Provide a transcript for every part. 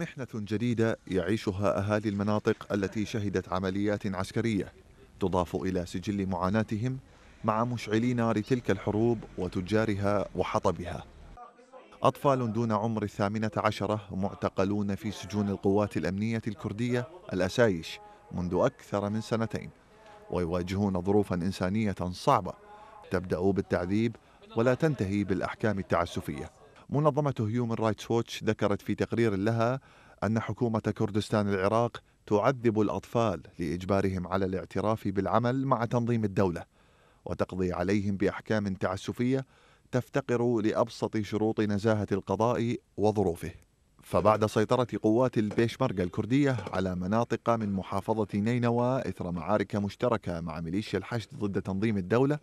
محنة جديدة يعيشها أهالي المناطق التي شهدت عمليات عسكرية تضاف إلى سجل معاناتهم مع مشعلي نار تلك الحروب وتجارها وحطبها أطفال دون عمر الثامنة عشرة معتقلون في سجون القوات الأمنية الكردية الأسايش منذ أكثر من سنتين ويواجهون ظروفا إنسانية صعبة تبدأ بالتعذيب ولا تنتهي بالأحكام التعسفية منظمة هيومن رايتس ووتش ذكرت في تقرير لها أن حكومة كردستان العراق تعذب الأطفال لإجبارهم على الاعتراف بالعمل مع تنظيم الدولة وتقضي عليهم بأحكام تعسفية تفتقر لأبسط شروط نزاهة القضاء وظروفه فبعد سيطرة قوات البيشمركة الكردية على مناطق من محافظة نينوى إثر معارك مشتركة مع ميليشيا الحشد ضد تنظيم الدولة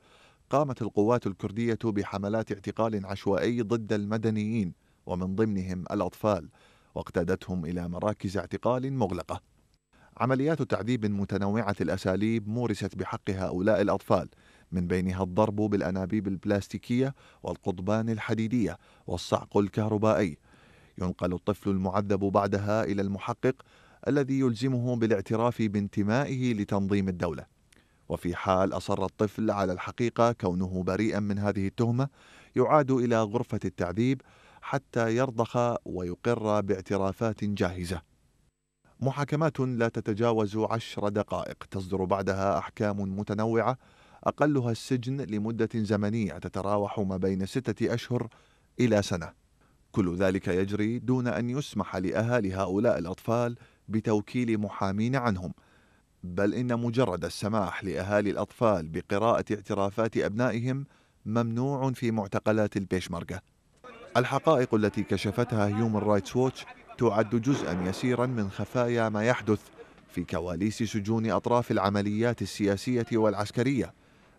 قامت القوات الكردية بحملات اعتقال عشوائي ضد المدنيين ومن ضمنهم الأطفال واقتادتهم إلى مراكز اعتقال مغلقة عمليات تعذيب متنوعة الأساليب مورست بحق هؤلاء الأطفال من بينها الضرب بالأنابيب البلاستيكية والقضبان الحديدية والصعق الكهربائي ينقل الطفل المعذب بعدها إلى المحقق الذي يلزمه بالاعتراف بانتمائه لتنظيم الدوله وفي حال أصر الطفل على الحقيقة كونه بريئا من هذه التهمة يعاد إلى غرفة التعذيب حتى يرضخ ويقر باعترافات جاهزة محاكمات لا تتجاوز عشر دقائق تصدر بعدها أحكام متنوعة أقلها السجن لمدة زمنية تتراوح ما بين ستة أشهر إلى سنة كل ذلك يجري دون أن يسمح لأهالي هؤلاء الأطفال بتوكيل محامين عنهم بل إن مجرد السماح لأهالي الأطفال بقراءة اعترافات أبنائهم ممنوع في معتقلات البيشمركة الحقائق التي كشفتها هيومن رايتس ووتش تعد جزءا يسيرا من خفايا ما يحدث في كواليس سجون أطراف العمليات السياسية والعسكرية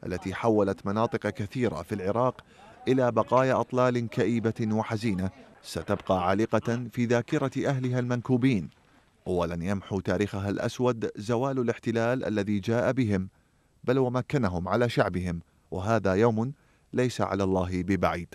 التي حولت مناطق كثيرة في العراق إلى بقايا أطلال كئيبة وحزينة ستبقى عالقة في ذاكرة أهلها المنكوبين ولن يمحو تاريخها الأسود زوال الاحتلال الذي جاء بهم بل ومكنهم على شعبهم وهذا يوم ليس على الله ببعيد